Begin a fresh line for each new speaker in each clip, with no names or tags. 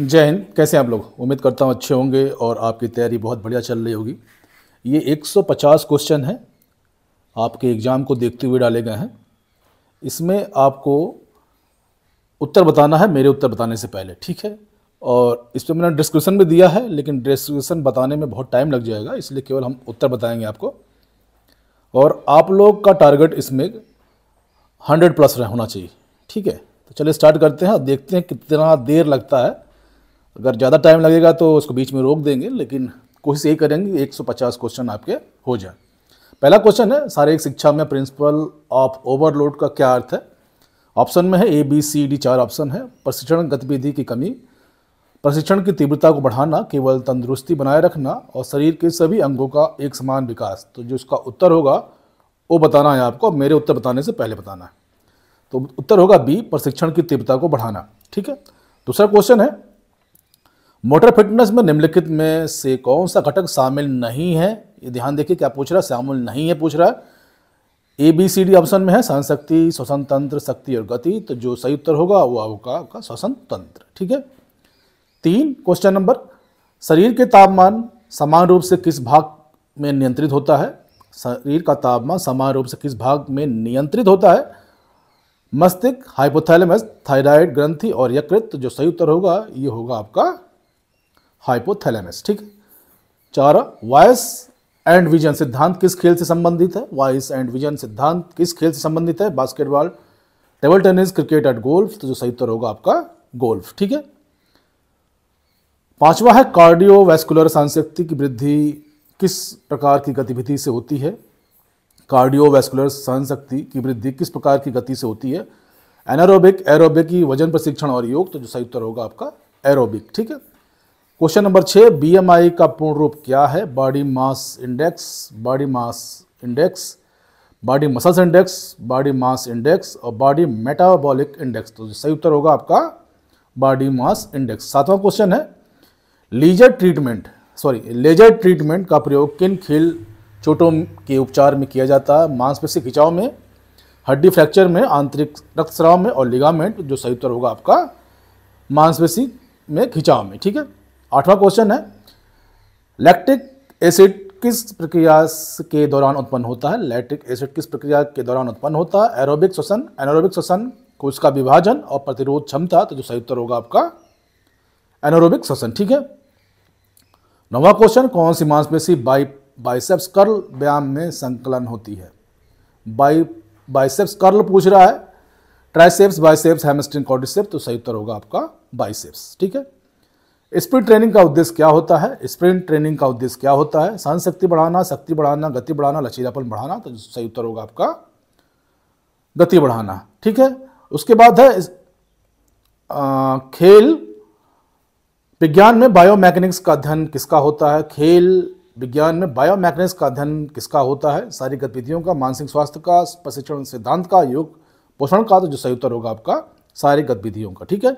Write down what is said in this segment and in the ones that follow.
जय हिंद कैसे हैं आप लोग उम्मीद करता हूँ अच्छे होंगे और आपकी तैयारी बहुत बढ़िया चल रही होगी ये 150 क्वेश्चन है आपके एग्ज़ाम को देखते हुए डाले गए हैं इसमें आपको उत्तर बताना है मेरे उत्तर बताने से पहले ठीक है और इस पर मैंने डिस्क्रिप्सन भी दिया है लेकिन डिस्क्रिप्सन बताने में बहुत टाइम लग जाएगा इसलिए केवल हम उत्तर बताएंगे आपको और आप लोग का टारगेट इसमें हंड्रेड प्लस रह होना चाहिए ठीक है तो चलिए स्टार्ट करते हैं और देखते हैं कितना देर लगता है अगर ज़्यादा टाइम लगेगा तो उसको बीच में रोक देंगे लेकिन कोशिश यही करेंगे 150 क्वेश्चन आपके हो जाए पहला क्वेश्चन है शारीरिक शिक्षा में प्रिंसिपल ऑफ ओवरलोड का क्या अर्थ है ऑप्शन में है ए बी सी डी चार ऑप्शन है प्रशिक्षण गतिविधि की कमी प्रशिक्षण की तीव्रता को बढ़ाना केवल तंदुरुस्ती बनाए रखना और शरीर के सभी अंगों का एक समान विकास तो जो इसका उत्तर होगा वो बताना है आपको मेरे उत्तर बताने से पहले बताना है तो उत्तर होगा बी प्रशिक्षण की तीव्रता को बढ़ाना ठीक है दूसरा क्वेश्चन है मोटर फिटनेस में निम्नलिखित में से कौन सा घटक शामिल नहीं है ये ध्यान देखिए क्या पूछ रहा है शामिल नहीं है पूछ रहा है A B C D option में है सहन शक्ति श्वसन तंत्र शक्ति और गति तो जो सही उत्तर होगा वो आपका आपका श्वसन तंत्र ठीक है तीन क्वेश्चन नंबर शरीर के तापमान समान रूप से किस भाग में नियंत्रित होता है शरीर का तापमान समान रूप से किस भाग में नियंत्रित होता है मस्तिष्क हाइपोथैलेमस थायराइड ग्रंथि और यकृत तो जो सही उत्तर होगा ये होगा आपका हाइपोथैलेमस ठीक चार वॉयस एंड विजन सिद्धांत किस खेल से संबंधित है वॉइस एंड विजन सिद्धांत किस खेल से संबंधित है basketball table tennis cricket and golf तो जो सही उत्तर होगा आपका गोल्फ ठीक है पांचवा है कार्डियोवैस्कुलर सांशक्ति की वृद्धि किस प्रकार की गतिविधि से होती है कार्डियोवैस्कुलर सहनशक्ति की वृद्धि किस प्रकार की गति से होती है एनारोबिक एरोबिक वजन प्रशिक्षण और योग तो जो सही उत्तर होगा आपका एरोबिक ठीक है क्वेश्चन नंबर छः बीएमआई का पूर्ण रूप क्या है body mass index body mass index body muscles index body mass index और बॉडी मेटाबॉलिक इंडेक्स तो सही उत्तर होगा आपका बॉडी मास इंडेक्स सातवां क्वेश्चन है leisure treatment sorry laser treatment का प्रयोग किन खेल चोटों के उपचार में किया जाता है मांसपेशी खिंचाव में हड्डी फ्रैक्चर में आंतरिक रक्तस्राव में और लिगामेंट जो सही उत्तर होगा आपका मांसपेशी में खिंचाव में ठीक है आठवां क्वेश्चन है लैक्टिक एसिड किस प्रक्रिया के दौरान उत्पन्न होता है लैक्टिक एसिड किस प्रक्रिया के दौरान उत्पन्न होता है एरोबिक श्वसन एनोरोबिक श्वसन को का विभाजन और प्रतिरोध क्षमता तो जो सही उत्तर होगा आपका एनोरोबिक श्वसन ठीक है नवा क्वेश्चन कौन सी मांसपेशी बाई बाइसेप्स कर्ल व्यायाम में संकलन होती है बाई बाइसेप्स कर्ल पूछ रहा है ट्राइसेप्स बाइसेप्स हेमस्ट्रिंग कॉर्डिसेप्स तो सही उत्तर होगा आपका बाइसेप्स ठीक है स्प्रिंट ट्रेनिंग का उद्देश्य क्या होता है स्प्रिंट ट्रेनिंग का उद्देश्य क्या होता है सहन शक्ति बढ़ाना शक्ति बढ़ाना गति बढ़ाना लचीलापन बढ़ाना तो सही उत्तर होगा आपका गति बढ़ाना ठीक है उसके बाद है आ, खेल विज्ञान में बायोमैकेनिक्स का अध्ययन किसका होता है खेल विज्ञान में बायोमैकेनिक्स का अध्ययन किसका होता है सारी गतिविधियों का मानसिक स्वास्थ्य का प्रशिक्षण सिद्धांत का योग पोषण का तो जो सही उत्तर होगा आपका सारी गतिविधियों का ठीक है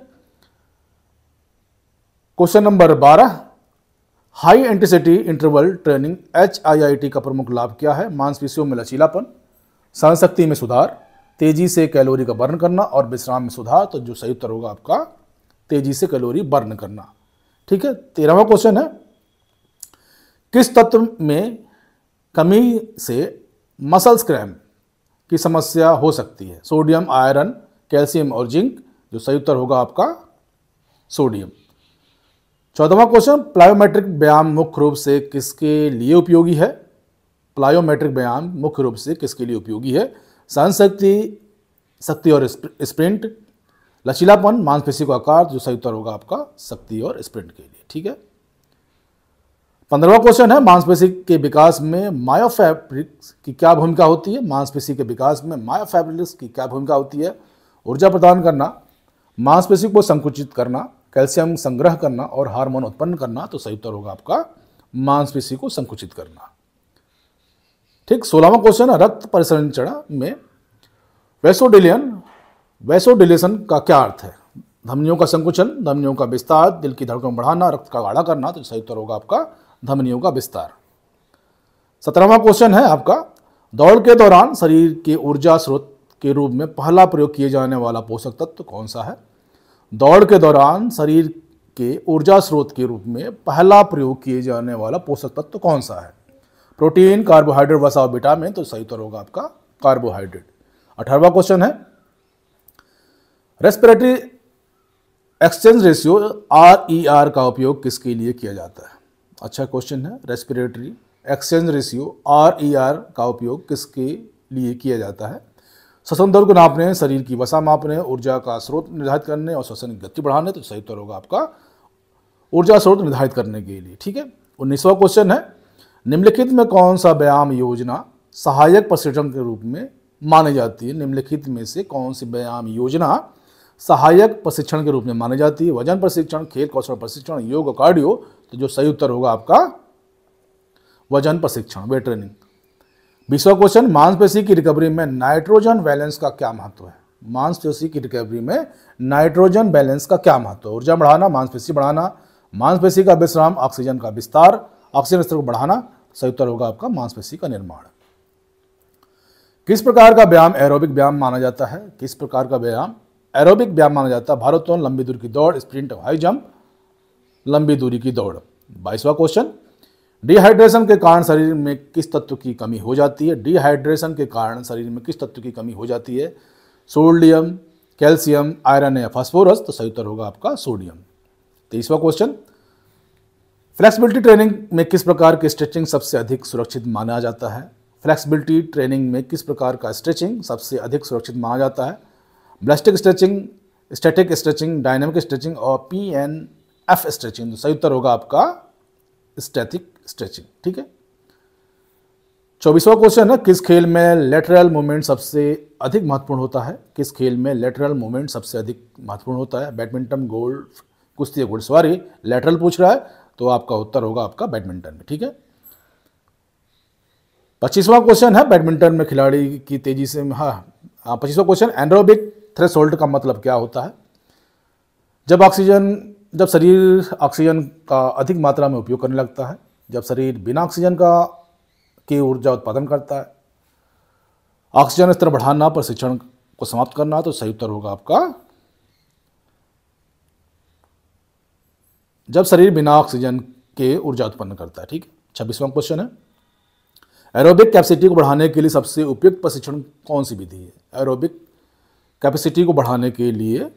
क्वेश्चन नंबर बारह high intensity interval training H I I T का प्रमुख लाभ क्या है मांसपेशियों में लचीलापन सहन शक्ति में सुधार तेजी से कैलोरी का बर्न करना और विश्राम में सुधार तो जो सही उत्तर होगा आपका तेजी से कैलोरी बर्न करना ठीक है तेरहवा क्वेश्चन है किस तत्व में कमी से मसल्स स्क्रैम की समस्या हो सकती है सोडियम आयरन कैल्शियम और जिंक जो सही उत्तर होगा आपका सोडियम चौदहवा क्वेश्चन प्लायोमेट्रिक व्यायाम मुख्य रूप से किसके लिए उपयोगी है प्लायोमेट्रिक व्यायाम मुख्य रूप से किसके लिए उपयोगी है सहन शक्ति शक्ति और स्प्रिंट लचीलापन मांसपेशी को आकार जो सही उत्तर होगा आपका शक्ति और स्प्रिंट के लिए ठीक है पंद्रहवा क्वेश्चन है मांसपेशी के विकास में मायोफैब्रिक्स की क्या भूमिका होती है मांसपेशी के विकास में मायोफैब्रिक्स की क्या भूमिका होती है ऊर्जा प्रदान करना मांसपेशी को संकुचित करना कैल्शियम संग्रह करना और हार्मोन उत्पन्न करना तो सही उत्तर होगा आपका मांसपेशी को संकुचित करना ठीक सोलहवा क्वेश्चन है रक्त परिसंचरण में वैसोडिलियन वैसोडिलेशन का क्या अर्थ है धमनियों का संकुचन धमनियों का विस्तार दिल की धड़कन बढ़ाना रक्त का गाढ़ा करना तो सही उत्तर होगा आपका धमनियों का विस्तार सत्रहवा क्वेश्चन है आपका दौड़ के दौरान शरीर के ऊर्जा स्रोत के रूप में पहला प्रयोग किए जाने वाला पोषक तत्व तो कौन सा है दौड़ के दौरान शरीर के ऊर्जा स्रोत के रूप में पहला प्रयोग किए जाने वाला पोषक तत्व तो कौन सा है प्रोटीन कार्बोहाइड्रेट वसा और विटामिन तो सही उत्तर होगा आपका कार्बोहाइड्रेट अठारवा क्वेश्चन है respiratory exchange ratio R E R का उपयोग किसके लिए किया जाता है अच्छा क्वेश्चन है respiratory exchange ratio R E R का उपयोग किसके लिए किया जाता है श्वसन दर को नापने शरीर की वसा मापने ऊर्जा का स्रोत निर्धारित करने और श्वसन गति बढ़ाने तो सही उत्तर होगा आपका ऊर्जा स्रोत निर्धारित करने के लिए ठीक है उन्नीसवा क्वेश्चन है निम्नलिखित में कौन सा व्यायाम योजना सहायक प्रशिक्षण के रूप में मानी जाती है निम्नलिखित में से कौन सी व्यायाम योजना सहायक प्रशिक्षण के रूप में मानी जाती है वजन प्रशिक्षण खेल कौशल प्रशिक्षण योग कार्डियो तो जो सही उत्तर होगा आपका वजन प्रशिक्षण वेट ट्रेनिंग बीसवा क्वेश्चन मांसपेशी की रिकवरी में नाइट्रोजन बैलेंस का क्या महत्व है मांसपेशी की रिकवरी में नाइट्रोजन बैलेंस का क्या महत्व है ऊर्जा बढ़ाना मांसपेशी बढ़ाना मांसपेशी का विश्राम ऑक्सीजन का विस्तार ऑक्सीजन स्तर को बढ़ाना सही उत्तर होगा आपका मांसपेशी का निर्माण किस प्रकार का व्यायाम एरोबिक व्यायाम माना जाता है किस प्रकार का व्यायाम एरोबिक व्यायाम माना जाता है भारोत्तोलन लंबी दूरी की दौड़ स्प्रिंट हाई जंप लंबी दूरी की दौड़ बाईसवा क्वेश्चन डिहाइड्रेशन के कारण शरीर में किस तत्व की कमी हो जाती है डिहाइड्रेशन के कारण शरीर में किस तत्व की कमी हो जाती है सोडियम कैल्शियम आयरन या फास्फोरस तो सही उत्तर होगा आपका सोडियम तेईसवा क्वेश्चन फ्लेक्सिबिलिटी ट्रेनिंग में किस प्रकार की स्ट्रेचिंग सबसे अधिक सुरक्षित माना जाता है फ्लेक्सिबिलिटी ट्रेनिंग में किस प्रकार का स्ट्रेचिंग सबसे अधिक सुरक्षित माना जाता है ballistic stretching static stretching dynamic stretching और पी एन एफ स्ट्रेचिंग सही उत्तर होगा आपका स्टैटिक स्ट्रेचिंग ठीक है चौबीसवा क्वेश्चन है किस खेल में लेटरल मूवमेंट सबसे अधिक महत्वपूर्ण होता है किस खेल में लेटरल मूवमेंट सबसे अधिक महत्वपूर्ण होता है बैडमिंटन गोल्फ कुश्ती घुड़सवारी लेटरल पूछ रहा है तो आपका उत्तर होगा आपका बैडमिंटन में ठीक है पच्चीसवां क्वेश्चन है बैडमिंटन में खिलाड़ी की तेजी से हाँ पच्चीसवा क्वेश्चन एनरोबिक थ्रेस होल्ड का मतलब क्या होता है जब ऑक्सीजन जब शरीर ऑक्सीजन का अधिक मात्रा में उपयोग करने लगता है जब शरीर बिना ऑक्सीजन का की ऊर्जा उत्पादन करता है ऑक्सीजन स्तर बढ़ाना प्रशिक्षण को समाप्त करना तो सही उत्तर होगा आपका जब शरीर बिना ऑक्सीजन के ऊर्जा उत्पन्न करता है ठीक छब्बीसवां क्वेश्चन है एरोबिक कैपेसिटी को बढ़ाने के लिए सबसे उपयुक्त प्रशिक्षण कौन सी विधि है एरोबिक कैपेसिटी को बढ़ाने के लिए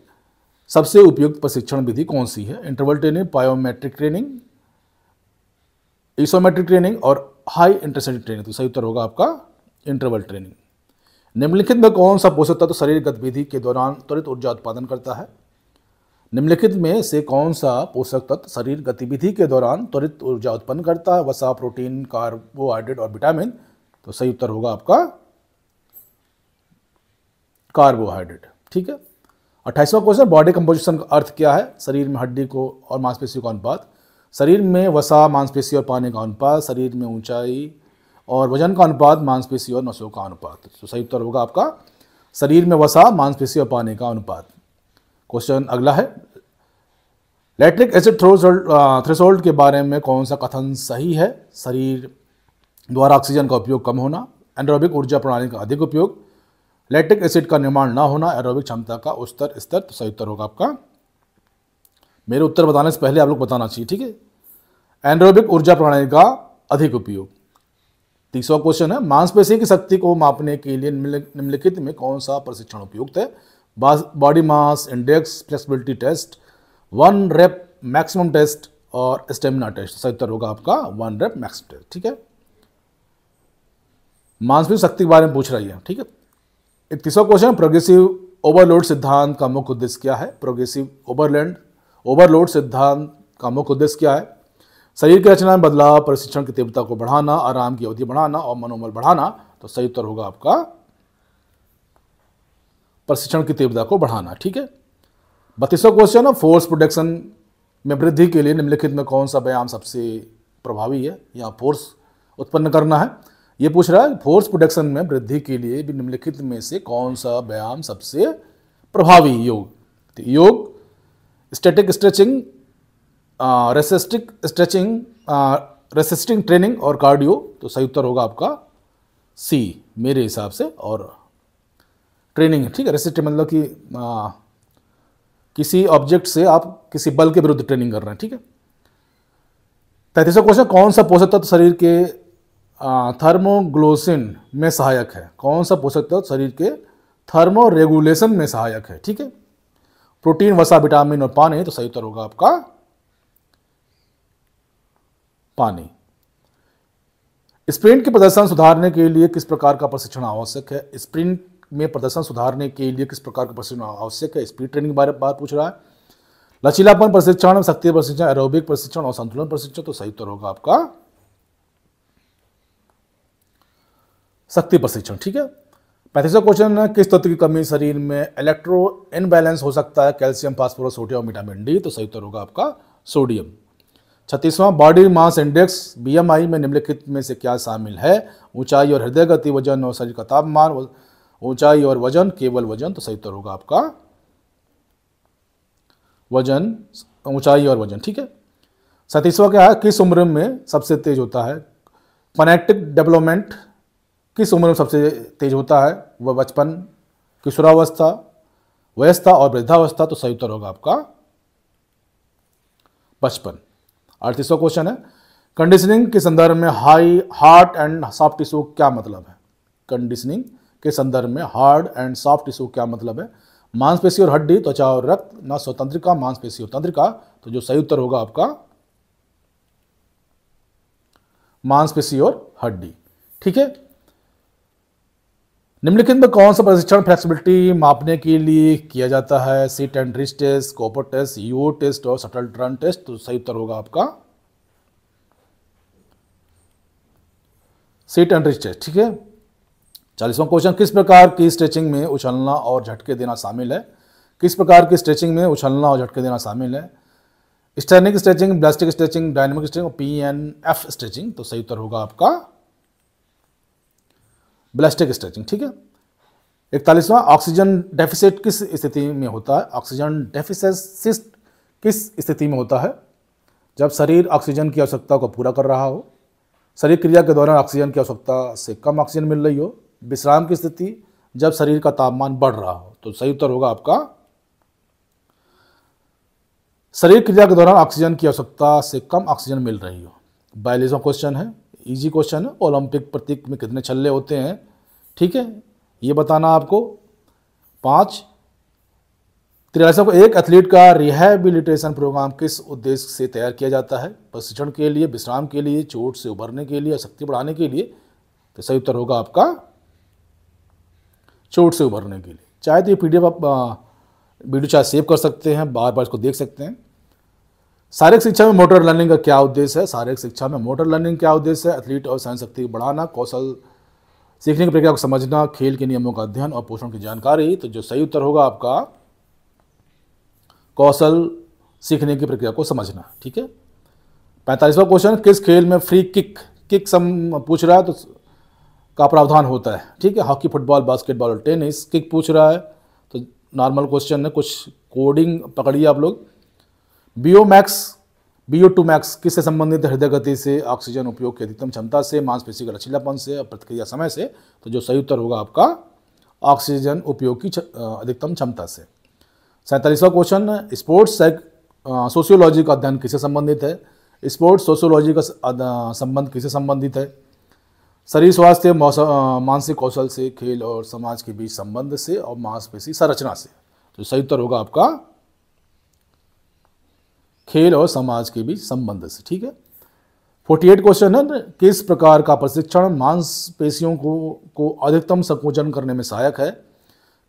सबसे उपयुक्त प्रशिक्षण विधि कौन सी है interval training biometric training isometric training और हाई इंटेंसिटी ट्रेनिंग तो सही उत्तर होगा आपका इंटरवल ट्रेनिंग निम्नलिखित में कौन सा पोषक तत्व तो शरीर गतिविधि के दौरान त्वरित ऊर्जा उत्पादन करता है निम्नलिखित में से कौन सा पोषक तत्व शरीर गतिविधि के दौरान त्वरित ऊर्जा उत्पन्न करता है वसा प्रोटीन कार्बोहाइड्रेट और विटामिन तो सही उत्तर होगा आपका कार्बोहाइड्रेट ठीक है अट्ठाईसवा क्वेश्चन बॉडी कंपोजिशन का अर्थ क्या है शरीर में हड्डी को और मांसपेशी का अनुपात शरीर में वसा मांसपेशी और पानी का अनुपात शरीर में ऊंचाई और वजन का अनुपात मांसपेशी और नसों का अनुपात तो सही उत्तर होगा आपका शरीर में वसा मांसपेशी और पानी का अनुपात क्वेश्चन अगला है लैट्रिक एसिड थ्रेसोल्ड के बारे में कौन सा कथन सही है शरीर द्वारा ऑक्सीजन का उपयोग कम होना एंड्रोबिक ऊर्जा प्रणाली का अधिक उपयोग लैट्रिक एसिड का निर्माण ना होना एरोबिक क्षमता का उच्चतर स्तर तो सही उत्तर होगा आपका मेरे उत्तर बताने से पहले आप लोग बताना चाहिए ठीक है एंड्रोबिक ऊर्जा प्रणाली का अधिक उपयोग तीसरा क्वेश्चन है मांसपेशी की शक्ति को मापने के लिए निम्नलिखित में कौन सा प्रशिक्षण उपयुक्त है body mass index flexibility test one rep maximum test और स्टेमिना टेस्ट सही उत्तर होगा आपका वन रेप मैक्सिम टेस्ट ठीक है मांसपेशी शक्ति के बारे में पूछ रही है ठीक है एक तीसरा क्वेश्चन प्रोग्रेसिव ओवरलोड सिद्धांत का मुख्य उद्देश्य क्या है प्रोग्रेसिव ओवरलैंड ओवरलोड सिद्धांत का मुख्य उद्देश्य क्या है शरीर की रचना में बदलाव प्रशिक्षण की तीव्रता को बढ़ाना आराम की अवधि बढ़ाना और मनोबल बढ़ाना तो सही उत्तर होगा आपका प्रशिक्षण की तीव्रता को बढ़ाना ठीक है बत्तीसवा क्वेश्चन है फोर्स प्रोडक्शन में वृद्धि के लिए निम्नलिखित में कौन सा व्यायाम सबसे प्रभावी है या फोर्स उत्पन्न करना है ये पूछ रहा है फोर्स प्रोडक्शन में वृद्धि के लिए भी निम्नलिखित में से कौन सा व्यायाम सबसे प्रभावी योग तो योग static stretching resistive stretching resisting training और कार्डियो तो सही उत्तर होगा आपका सी मेरे हिसाब से और ट्रेनिंग ठीक है रेसिस्टिंग मतलब कि uh, किसी ऑब्जेक्ट से आप किसी बल के विरुद्ध ट्रेनिंग कर रहे हैं ठीक है तैतीसवा क्वेश्चन कौन सा पोषक तत्व शरीर के थर्मोग्लोसिन uh, में सहायक है कौन सा पोषक तत्व शरीर के थर्मो रेगुलेशन में सहायक है ठीक है प्रोटीन वसा विटामिन और पानी तो सही उत्तर होगा आपका पानी स्प्रिंट के प्रदर्शन सुधारने के लिए किस प्रकार का प्रशिक्षण आवश्यक है स्प्रिंट में प्रदर्शन सुधारने के लिए किस प्रकार का प्रशिक्षण आवश्यक है स्पीड ट्रेनिंग के बारे में बात पूछ रहा है लचीलापन प्रशिक्षण शक्ति प्रशिक्षण एरोबिक प्रशिक्षण और संतुलन प्रशिक्षण तो सही उत्तर होगा आपका शक्ति प्रशिक्षण ठीक है पैंतीसवा क्वेश्चन किस तत्व की कमी शरीर में इलेक्ट्रो इनबैलेंस हो सकता है कैल्शियम फास्फोरस सोडियम और विटामिन डी तो सही उत्तर होगा आपका सोडियम छत्तीसवां बॉडी मास इंडेक्स बीएमआई में निम्नलिखित में से क्या शामिल है ऊंचाई और हृदय गति वजन और शरीर का तापमान ऊंचाई और वजन केवल वजन तो सही उत्तर होगा आपका वजन ऊंचाई और वजन ठीक है सतीसवा क्या है किस उम्र में सबसे तेज होता है पनेटिक डेवलपमेंट किस उम्र में सबसे तेज होता है वह बचपन किशोरावस्था वयस्था और वृद्धावस्था तो सही उत्तर होगा आपका बचपन अड़तीसवा क्वेश्चन है कंडीशनिंग के संदर्भ में high hard and soft tissue क्या मतलब है कंडीशनिंग के संदर्भ में हार्ड एंड सॉफ्ट टिश्यू क्या मतलब है मांसपेशी और हड्डी त्वचा और रक्त न स्वतंत्रिका मांसपेशी और तंत्रिका तो जो सही उत्तर होगा आपका मांसपेशी और हड्डी ठीक है निम्नलिखित में कौन सा प्रशिक्षण फ्लेक्सिबिलिटी मापने के लिए किया जाता है sit and reach test Cooper test U test और सटल ट्रन टेस्ट तो सही उत्तर होगा आपका सीट एंड रिस्ट टेस्ट ठीक है चालीसवां क्वेश्चन किस प्रकार की स्ट्रेचिंग में उछलना और झटके देना शामिल है किस प्रकार की स्ट्रेचिंग में उछलना और झटके देना शामिल है static stretching ballistic stretching dynamic stretching P N F stretching तो सही उत्तर होगा आपका ब्लास्टिक स्ट्रेचिंग ठीक है इकतालीसवां ऑक्सीजन डेफिसिट किस स्थिति में होता है ऑक्सीजन डेफिसिट किस स्थिति में होता है जब शरीर ऑक्सीजन की आवश्यकता को पूरा कर रहा हो शरीर क्रिया के दौरान ऑक्सीजन की आवश्यकता से कम ऑक्सीजन मिल रही हो विश्राम की स्थिति जब शरीर का तापमान बढ़ रहा हो तो सही उत्तर होगा आपका शरीर क्रिया के दौरान ऑक्सीजन की आवश्यकता से कम ऑक्सीजन मिल रही हो बयालीसवां क्वेश्चन है इजी क्वेश्चन है ओलंपिक प्रतीक में कितने छल्ले होते हैं ठीक है ये बताना आपको पाँच तिरासी को एक एथलीट का रिहैबिलिटेशन प्रोग्राम किस उद्देश्य से तैयार किया जाता है प्रशिक्षण के लिए विश्राम के लिए चोट से उभरने के लिए शक्ति बढ़ाने के लिए तो सही उत्तर होगा आपका चोट से उभरने के लिए चाहे तो ये पीडीएफ आप वीडियो चाहे सेव कर सकते हैं बार बार इसको देख सकते हैं शारीरिक शिक्षा में मोटर लर्निंग का क्या उद्देश्य है शारीरिक शिक्षा में मोटर लर्निंग क्या उद्देश्य है एथलीट और सहन शक्ति को बढ़ाना कौशल सीखने की प्रक्रिया को समझना खेल के नियमों का अध्ययन और पोषण की जानकारी तो जो सही उत्तर होगा आपका कौशल सीखने की प्रक्रिया को समझना ठीक है पैंतालीसवा क्वेश्चन किस खेल में फ्री किक किक सम पूछ रहा है तो का प्रावधान होता है ठीक है हॉकी फुटबॉल बास्केटबॉल और टेनिस किक पूछ रहा है तो नॉर्मल क्वेश्चन है कुछ कोडिंग पकड़िए आप लोग मैक्स बीओ टू मैक्स किससे संबंधित हृदय गति से ऑक्सीजन उपयोग की अधिकतम क्षमता से मांसपेशी का लचीलापन से और प्रतिक्रिया समय से तो जो सही उत्तर होगा आपका ऑक्सीजन उपयोग की अधिकतम क्षमता से सैंतालीसवा क्वेश्चन स्पोर्ट्स सोशियोलॉजी का अध्ययन किससे संबंधित है स्पोर्ट्स सोशियोलॉजी का संबंध किससे संबंधित है शरीर स्वास्थ्य मानसिक कौशल से खेल और समाज के बीच संबंध से और मांसपेशी संरचना से तो सही उत्तर होगा आपका खेल और समाज के बीच संबंध से ठीक है फोर्टी एट क्वेश्चन है किस प्रकार का प्रशिक्षण मांसपेशियों को को अधिकतम संकुचन करने में सहायक है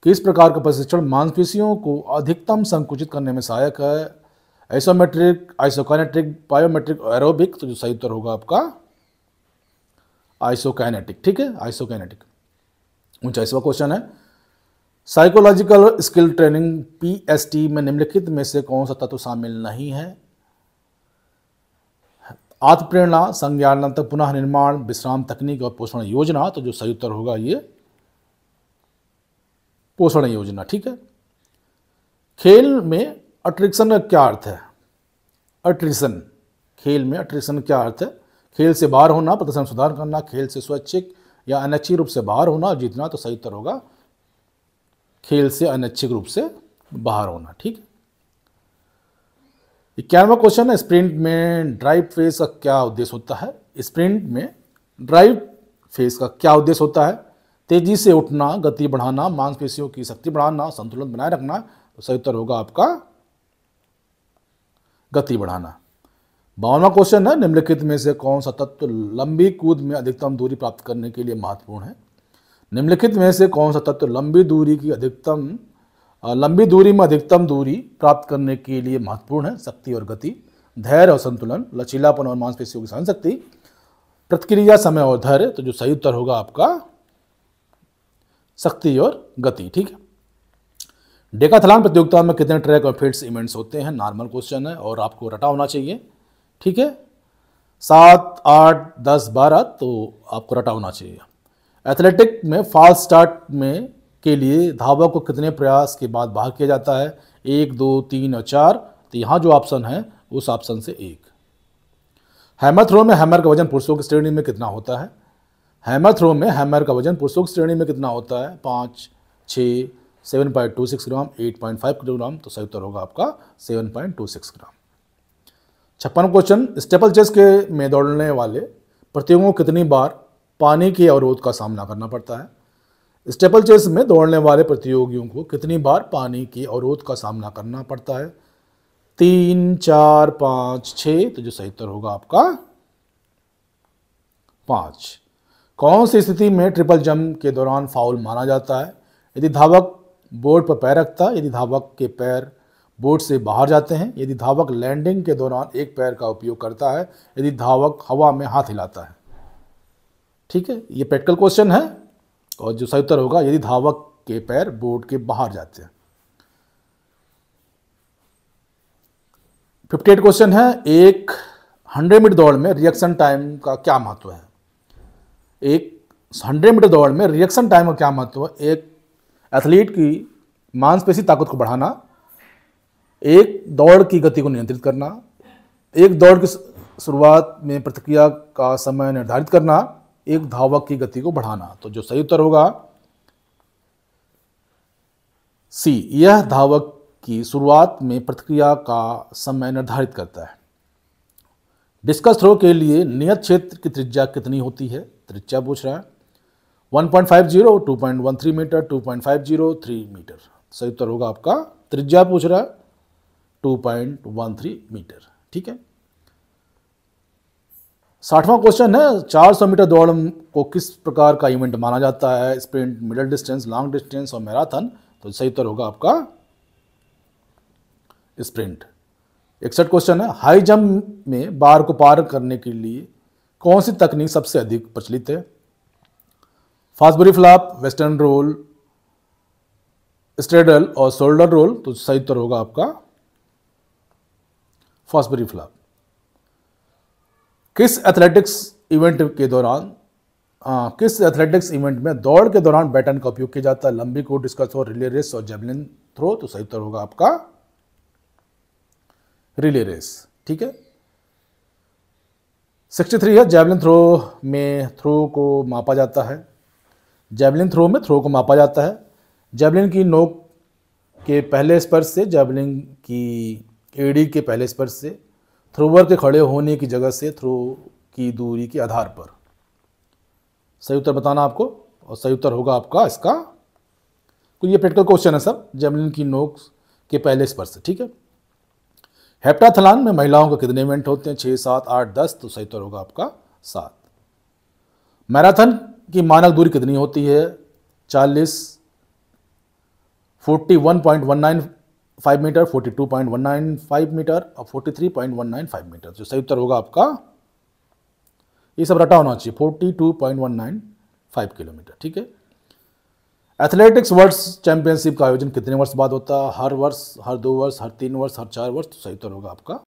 किस प्रकार का प्रशिक्षण मांसपेशियों को अधिकतम संकुचित करने में सहायक है आइसोमेट्रिक आइसोकाइनेटिक बायोमेट्रिक एरोबिक तो जो सही उत्तर होगा आपका आइसोकाइनेटिक ठीक है आइसोकाइनेटिक उनचासवा क्वेश्चन है साइकोलॉजिकल स्किल ट्रेनिंग पीएसटी में निम्नलिखित में से कौन सा तत्व शामिल नहीं है आत्मप्रेरणा तक पुनः निर्माण विश्राम तकनीक और पोषण योजना तो जो सही उत्तर होगा ये पोषण योजना ठीक है खेल में अट्रिक्शन का क्या अर्थ है अट्रिशन खेल में अट्रिक्शन क्या अर्थ है खेल से बाहर होना प्रदर्शन सुधार करना खेल से स्वैच्छिक या अनैच्छिक रूप से बाहर होना जीतना तो सही उत्तर होगा खेल से अनैच्छिक रूप से बाहर होना ठीक है इक्यानवा क्वेश्चन है स्प्रिंट में ड्राइव फेस का क्या उद्देश्य होता है स्प्रिंट में ड्राइव फेस का क्या उद्देश्य होता है तेजी से उठना गति बढ़ाना मांसपेशियों की शक्ति बढ़ाना संतुलन बनाए रखना तो सही उत्तर होगा आपका गति बढ़ाना बावनवा क्वेश्चन है निम्नलिखित में से कौन सा तत्व लंबी कूद में अधिकतम दूरी प्राप्त करने के लिए महत्वपूर्ण है निम्नलिखित में से कौन सा तत्व लंबी दूरी की अधिकतम लंबी दूरी में अधिकतम दूरी प्राप्त करने के लिए महत्वपूर्ण है शक्ति और गति धैर्य और संतुलन लचीलापन और मांसपेशियों की सहन शक्ति प्रतिक्रिया समय और धैर्य तो जो सही उत्तर होगा आपका शक्ति और गति ठीक है डेकाथलान प्रतियोगिता में कितने ट्रैक और फील्ड्स इवेंट्स होते हैं नॉर्मल क्वेश्चन है और आपको रटा होना चाहिए ठीक है सात आठ दस बारह तो आपको रटा होना चाहिए एथलेटिक में फास्ट स्टार्ट में के लिए धावा को कितने प्रयास के बाद भाग किया जाता है एक दो तीन और चार तो यहाँ जो ऑप्शन है उस ऑप्शन से एक हैमर थ्रो में हैमर का वजन पुरुषों की श्रेणी में कितना होता है हैमर थ्रो में हैमर का वजन पुरुषों की श्रेणी में कितना होता है पाँच छः seven point two six gram eight point five kilogram तो सही उत्तर होगा आपका seven point two six gram छप्पन क्वेश्चन स्टेपल चेस के में दौड़ने वाले प्रतियोगियों को कितनी बार पानी के अवरोध का सामना करना पड़ता है स्टेपल चेस में दौड़ने वाले प्रतियोगियों को कितनी बार पानी के अवरोध का सामना करना पड़ता है तीन चार पाँच छ तो जो सही उत्तर होगा आपका पाँच कौन सी स्थिति में ट्रिपल जंप के दौरान फाउल माना जाता है यदि धावक बोर्ड पर पैर रखता है यदि धावक के पैर बोर्ड से बाहर जाते हैं यदि धावक लैंडिंग के दौरान एक पैर का उपयोग करता है यदि धावक हवा में हाथ हिलाता है ठीक है ये प्रैक्टिकल क्वेश्चन है और जो सही उत्तर होगा यदि धावक के पैर बोर्ड के बाहर जाते हैं फिफ्टी एट क्वेश्चन है एक हंड्रेड मीटर दौड़ में रिएक्शन टाइम का क्या महत्व है एक हंड्रेड मीटर दौड़ में रिएक्शन टाइम का क्या महत्व है एक एथलीट की मांसपेशी ताकत को बढ़ाना एक दौड़ की गति को नियंत्रित करना एक दौड़ की शुरुआत में प्रतिक्रिया का समय निर्धारित करना एक धावक की गति को बढ़ाना तो जो सही उत्तर होगा सी यह धावक की शुरुआत में प्रतिक्रिया का समय निर्धारित करता है डिस्कस थ्रो के लिए नियत क्षेत्र की त्रिज्या कितनी होती है त्रिज्या पूछ रहा है 1.50, 2.13 मीटर 2.50, 3 मीटर सही उत्तर होगा आपका त्रिज्या पूछ रहा है 2.13 मीटर ठीक है साठवां क्वेश्चन है 400 मीटर दौड़ को किस प्रकार का इवेंट माना जाता है sprint middle distance long distance और मैराथन तो सही उत्तर होगा आपका स्प्रिंट इकसठ क्वेश्चन है हाई जंप में बार को पार करने के लिए कौन सी तकनीक सबसे अधिक प्रचलित है Fosbury flop western roll straddle और शोल्डर रोल तो सही उत्तर होगा आपका फास्टबरी फ्लॉप किस एथलेटिक्स इवेंट के दौरान आ, हाँ, किस एथलेटिक्स इवेंट में दौड़ के दौरान बैटन का उपयोग किया जाता है लंबी कोर्ट डिस्कस थ्रो रिले रेस और जेबलिन थ्रो तो सही उत्तर होगा आपका रिले रेस ठीक है 63 है जेबलिन थ्रो में थ्रो को मापा जाता है जेबलिन थ्रो में थ्रो को मापा जाता है जेबलिन की नोक के पहले स्पर्श से जेबलिन की एड़ी के पहले स्पर्श से ध्रुवर के खड़े होने की जगह से ध्रुव की दूरी के आधार पर सही उत्तर बताना आपको और सही उत्तर होगा आपका इसका तो ये प्रैक्टिकल क्वेश्चन है सर जेवलिन की नोक के पहले स्पर्श ठीक है हेप्टाथलान में महिलाओं का कितने इवेंट होते हैं छः सात आठ दस तो सही उत्तर होगा आपका सात मैराथन की मानक दूरी कितनी होती है चालीस forty one point one nine five metre forty two point one nine five metre और forty three point one nine five metre जो सही उत्तर होगा आपका ये सब रटा होना चाहिए forty two point one nine five kilometre ठीक है एथलेटिक्स वर्ल्ड चैंपियनशिप का आयोजन कितने वर्ष बाद होता है हर वर्ष हर दो वर्ष हर तीन वर्ष हर चार वर्ष तो सही उत्तर होगा आपका